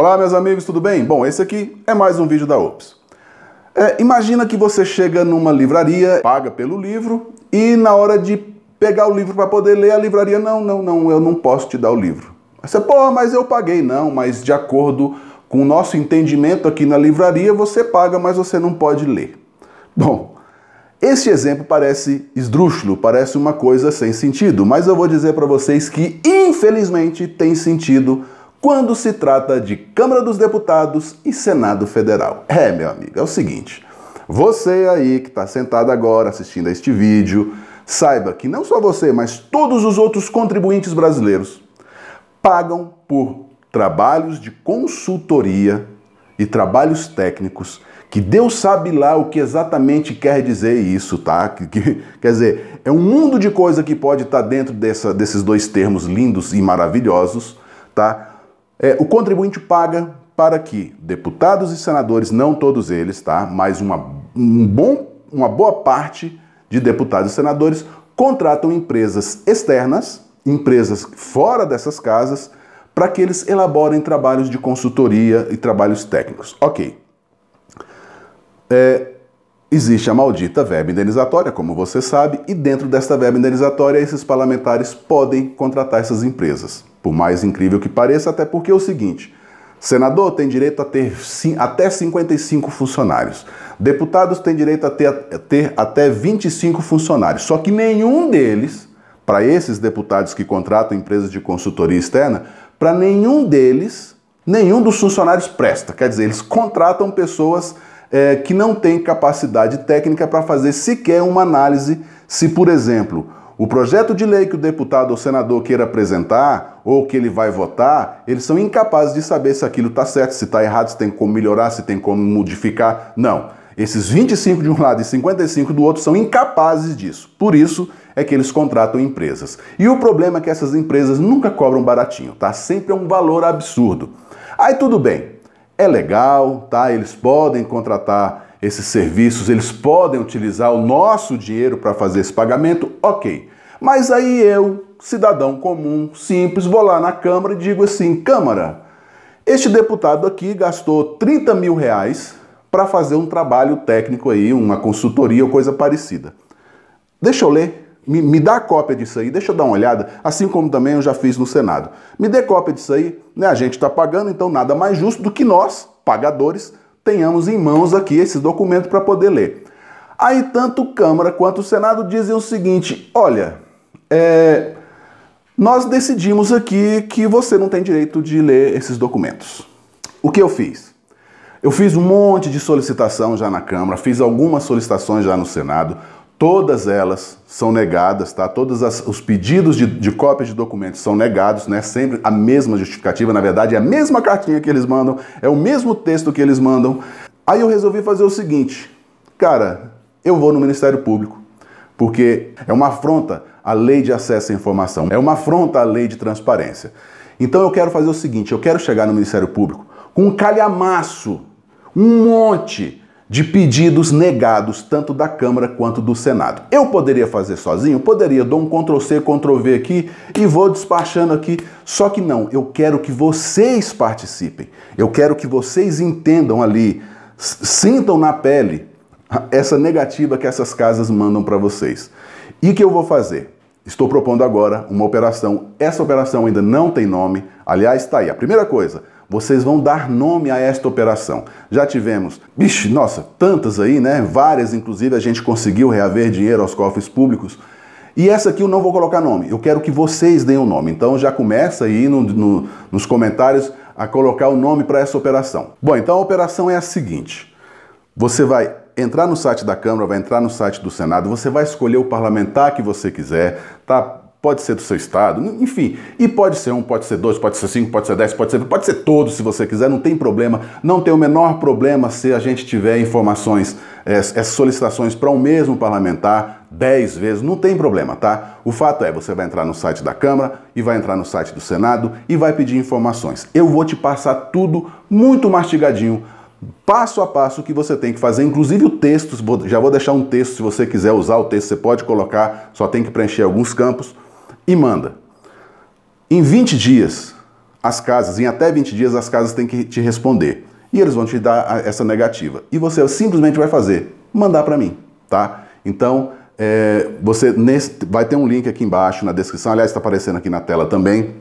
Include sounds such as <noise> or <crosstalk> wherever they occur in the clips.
Olá, meus amigos, tudo bem? Bom, esse aqui é mais um vídeo da Ops. É, imagina que você chega numa livraria, paga pelo livro e na hora de pegar o livro para poder ler, a livraria, não, não, não, eu não posso te dar o livro. Você, pô, mas eu paguei. Não, mas de acordo com o nosso entendimento aqui na livraria, você paga, mas você não pode ler. Bom, este exemplo parece esdrúxulo, parece uma coisa sem sentido, mas eu vou dizer para vocês que, infelizmente, tem sentido quando se trata de Câmara dos Deputados e Senado Federal. É, meu amigo, é o seguinte: você aí que está sentado agora assistindo a este vídeo, saiba que não só você, mas todos os outros contribuintes brasileiros pagam por trabalhos de consultoria e trabalhos técnicos que Deus sabe lá o que exatamente quer dizer isso, tá? Que, que, quer dizer, é um mundo de coisa que pode estar tá dentro dessa, desses dois termos lindos e maravilhosos, tá? É, o contribuinte paga para que deputados e senadores, não todos eles, tá? Mas uma, um bom, uma boa parte de deputados e senadores contratam empresas externas, empresas fora dessas casas, para que eles elaborem trabalhos de consultoria e trabalhos técnicos. Ok. É, existe a maldita verba indenizatória, como você sabe, e dentro desta verba indenizatória, esses parlamentares podem contratar essas empresas. Por mais incrível que pareça, até porque é o seguinte: senador tem direito a ter até 55 funcionários, deputados têm direito a ter, a ter até 25 funcionários, só que nenhum deles, para esses deputados que contratam empresas de consultoria externa, para nenhum deles, nenhum dos funcionários presta. Quer dizer, eles contratam pessoas é, que não têm capacidade técnica para fazer sequer uma análise se, por exemplo, o projeto de lei que o deputado ou senador queira apresentar ou que ele vai votar, eles são incapazes de saber se aquilo está certo, se está errado, se tem como melhorar, se tem como modificar. Não. Esses 25 de um lado e 55 do outro são incapazes disso. Por isso é que eles contratam empresas. E o problema é que essas empresas nunca cobram baratinho, tá? Sempre é um valor absurdo. Aí tudo bem, é legal, tá? Eles podem contratar esses serviços, eles podem utilizar o nosso dinheiro para fazer esse pagamento, ok. Mas aí eu, cidadão comum, simples, vou lá na Câmara e digo assim: Câmara, este deputado aqui gastou 30 mil reais para fazer um trabalho técnico aí, uma consultoria ou coisa parecida. Deixa eu ler. Me, me, dá cópia disso aí, deixa eu dar uma olhada, assim como também eu já fiz no Senado. Me dê cópia disso aí, né? A gente está pagando, então nada mais justo do que nós, pagadores, tenhamos em mãos aqui esse documento para poder ler. Aí tanto Câmara quanto o Senado dizem o seguinte: olha, é, nós decidimos aqui que você não tem direito de ler esses documentos. O que eu fiz? Eu fiz um monte de solicitação já na Câmara, fiz algumas solicitações já no Senado. Todas elas são negadas, tá? Todos as, os pedidos de, de cópias de documentos são negados, né? Sempre a mesma justificativa, na verdade, é a mesma cartinha que eles mandam, é o mesmo texto que eles mandam. Aí eu resolvi fazer o seguinte, cara, eu vou no Ministério Público, porque é uma afronta à lei de acesso à informação, é uma afronta à lei de transparência. Então eu quero fazer o seguinte, eu quero chegar no Ministério Público com um calhamaço, um monte de pedidos negados, tanto da Câmara quanto do Senado. Eu poderia fazer sozinho? Poderia, dou um Ctrl-C, Ctrl-V aqui e vou despachando aqui. Só que não, eu quero que vocês participem. Eu quero que vocês entendam ali, sintam na pele essa negativa que essas casas mandam para vocês. E o que eu vou fazer? Estou propondo agora uma operação. Essa operação ainda não tem nome. Aliás, está aí. A primeira coisa, vocês vão dar nome a esta operação. Já tivemos, bicho, nossa, tantas aí, né? Várias, inclusive, a gente conseguiu reaver dinheiro aos cofres públicos. E essa aqui eu não vou colocar nome, eu quero que vocês deem o um nome. Então já começa aí no, no, nos comentários a colocar o nome para essa operação. Bom, então a operação é a seguinte: você vai entrar no site da Câmara, vai entrar no site do Senado, você vai escolher o parlamentar que você quiser, tá pode ser do seu estado, enfim. E pode ser um, pode ser dois, pode ser cinco, pode ser dez, pode ser, pode ser todos se você quiser, não tem problema. Não tem o menor problema se a gente tiver informações, essas é, é, solicitações para o um mesmo parlamentar dez vezes, não tem problema, tá? O fato é, você vai entrar no site da Câmara e vai entrar no site do Senado e vai pedir informações. Eu vou te passar tudo muito mastigadinho passo a passo que você tem que fazer, inclusive o texto, já vou deixar um texto, se você quiser usar o texto, você pode colocar, só tem que preencher alguns campos e manda. Em 20 dias, as casas, em até 20 dias, as casas têm que te responder. E eles vão te dar ah, essa negativa. E você simplesmente vai fazer, mandar para mim, tá? Então, é, você nesse, vai ter um link aqui embaixo na descrição, aliás, está aparecendo aqui na tela também.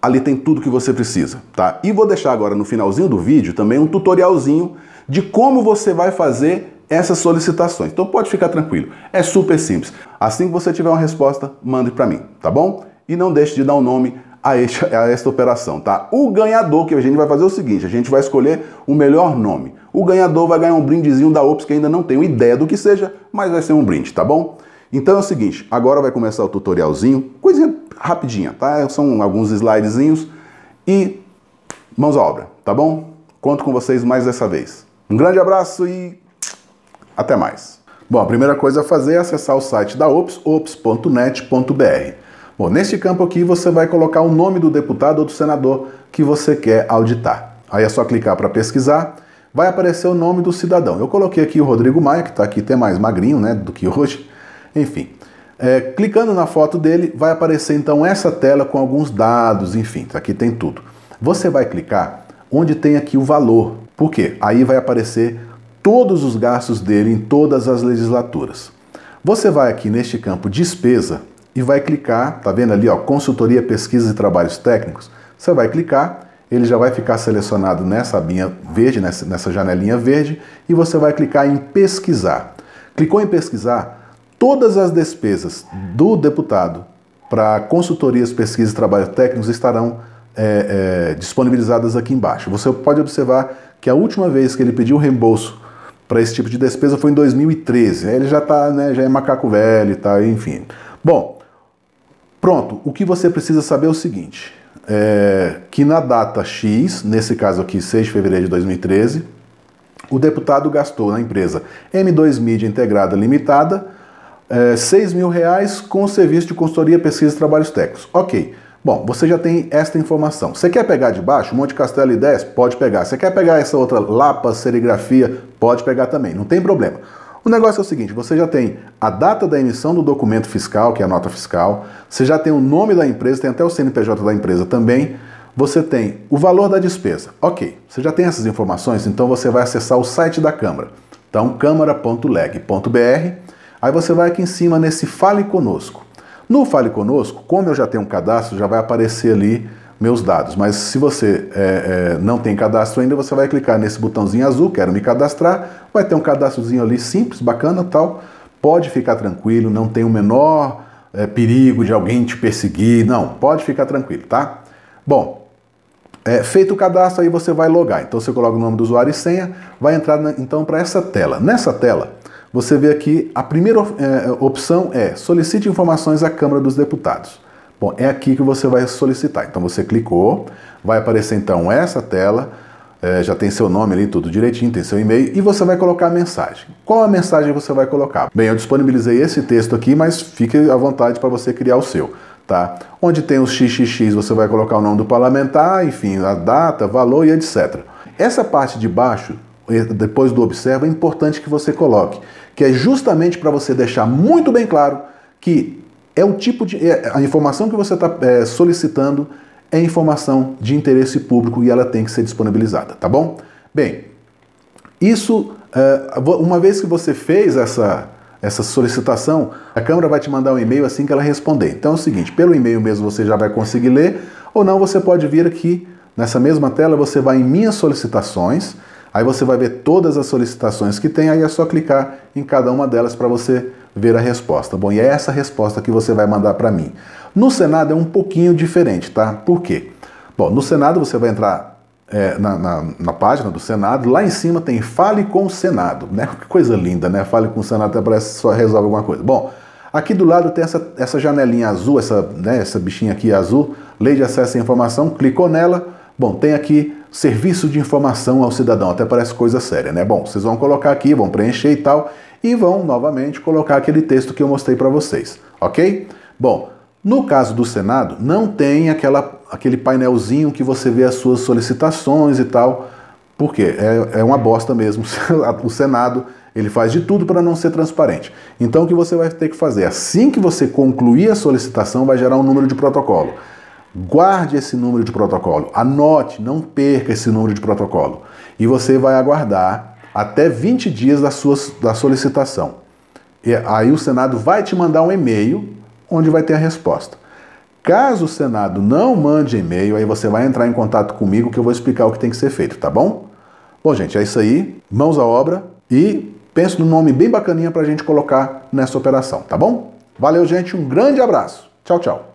Ali tem tudo que você precisa, tá? E vou deixar agora no finalzinho do vídeo também um tutorialzinho de como você vai fazer essas solicitações. Então pode ficar tranquilo, é super simples. Assim que você tiver uma resposta, mande para mim, tá bom? E não deixe de dar um nome a, este, a esta operação, tá? O ganhador, que a gente vai fazer o seguinte, a gente vai escolher o melhor nome. O ganhador vai ganhar um brindezinho da Ops, que ainda não tenho ideia do que seja, mas vai ser um brinde, tá bom? Então é o seguinte, agora vai começar o tutorialzinho, coisinha rapidinha, tá? São alguns slidezinhos e mãos à obra, tá bom? Conto com vocês mais dessa vez. Um grande abraço e até mais. Bom, a primeira coisa a fazer é acessar o site da OPS, ops.net.br. Bom, neste campo aqui você vai colocar o nome do deputado ou do senador que você quer auditar. Aí é só clicar para pesquisar, vai aparecer o nome do cidadão. Eu coloquei aqui o Rodrigo Maia, que está aqui até mais magrinho né, do que <laughs> hoje. Enfim, é, clicando na foto dele, vai aparecer então essa tela com alguns dados, enfim, tá, aqui tem tudo. Você vai clicar onde tem aqui o valor, por quê? Aí vai aparecer todos os gastos dele em todas as legislaturas. Você vai aqui neste campo despesa e vai clicar, tá vendo ali, ó, consultoria, pesquisa e trabalhos técnicos. Você vai clicar, ele já vai ficar selecionado nessa abinha verde, nessa, nessa janelinha verde, e você vai clicar em pesquisar. Clicou em pesquisar, todas as despesas do deputado para consultorias, pesquisa e trabalhos técnicos estarão é, é, disponibilizadas aqui embaixo. Você pode observar que a última vez que ele pediu reembolso para esse tipo de despesa foi em 2013. Aí ele já tá, né, já é macaco velho e tá, tal, enfim. Bom, pronto. O que você precisa saber é o seguinte: é, que na data X, nesse caso aqui, 6 de fevereiro de 2013, o deputado gastou na empresa M2 Mídia Integrada Limitada é, 6 mil reais com o serviço de consultoria, pesquisa e trabalhos técnicos. Ok. Bom, você já tem esta informação. Você quer pegar de baixo? Monte Castelo e 10? Pode pegar. Você quer pegar essa outra Lapa, serigrafia? Pode pegar também, não tem problema. O negócio é o seguinte: você já tem a data da emissão do documento fiscal, que é a nota fiscal, você já tem o nome da empresa, tem até o CNPJ da empresa também, você tem o valor da despesa. Ok, você já tem essas informações, então você vai acessar o site da Câmara. Então, câmara.leg.br. Aí você vai aqui em cima nesse Fale Conosco. No Fale Conosco, como eu já tenho um cadastro, já vai aparecer ali meus dados. Mas se você é, é, não tem cadastro ainda, você vai clicar nesse botãozinho azul, quero me cadastrar, vai ter um cadastrozinho ali simples, bacana tal. Pode ficar tranquilo, não tem o menor é, perigo de alguém te perseguir, não, pode ficar tranquilo, tá? Bom, é, feito o cadastro, aí você vai logar. Então você coloca o nome do usuário e senha, vai entrar na, então para essa tela. Nessa tela, você vê aqui, a primeira é, é, opção é solicite informações à Câmara dos Deputados. Bom, é aqui que você vai solicitar. Então você clicou, vai aparecer então essa tela, é, já tem seu nome ali, tudo direitinho, tem seu e-mail, e você vai colocar a mensagem. Qual a mensagem você vai colocar? Bem, eu disponibilizei esse texto aqui, mas fique à vontade para você criar o seu. Tá? Onde tem os XXX, você vai colocar o nome do parlamentar, enfim, a data, valor e etc. Essa parte de baixo, depois do observa, é importante que você coloque que é justamente para você deixar muito bem claro que é o tipo de. É, a informação que você está é, solicitando é informação de interesse público e ela tem que ser disponibilizada, tá bom? Bem, isso, é, uma vez que você fez essa, essa solicitação, a Câmara vai te mandar um e-mail assim que ela responder. Então é o seguinte: pelo e-mail mesmo você já vai conseguir ler, ou não, você pode vir aqui nessa mesma tela, você vai em Minhas Solicitações Aí você vai ver todas as solicitações que tem, aí é só clicar em cada uma delas para você ver a resposta. Tá bom, e é essa resposta que você vai mandar para mim. No Senado é um pouquinho diferente, tá? Por quê? Bom, no Senado você vai entrar é, na, na, na, página do Senado, lá em cima tem Fale com o Senado, né? <laughs> Que coisa linda, né? Fale com o Senado até parece que só resolve alguma coisa. Bom, aqui do lado tem essa, essa janelinha azul, essa, né, essa bichinha aqui azul, Lei de Acesso à Informação, clicou nela, bom, tem aqui serviço de informação ao cidadão. Até parece coisa séria, né? Bom, vocês vão colocar aqui, vão preencher e tal, e vão novamente colocar aquele texto que eu mostrei para vocês, ok? Bom, no caso do Senado, não tem aquela, aquele painelzinho que você vê as suas solicitações e tal, porque é, é uma bosta mesmo. <laughs> o Senado ele faz de tudo para não ser transparente. Então, o que você vai ter que fazer? Assim que você concluir a solicitação, vai gerar um número de protocolo. Guarde esse número de protocolo, anote, não perca esse número de protocolo. E você vai aguardar até 20 dias da sua da solicitação. E aí o Senado vai te mandar um e-mail onde vai ter a resposta. Caso o Senado não mande e-mail, aí você vai entrar em contato comigo que eu vou explicar o que tem que ser feito, tá bom? Bom, gente, é isso aí. Mãos à obra e penso num nome bem bacaninha para a gente colocar nessa operação, tá bom? Valeu, gente. Um grande abraço. Tchau, tchau.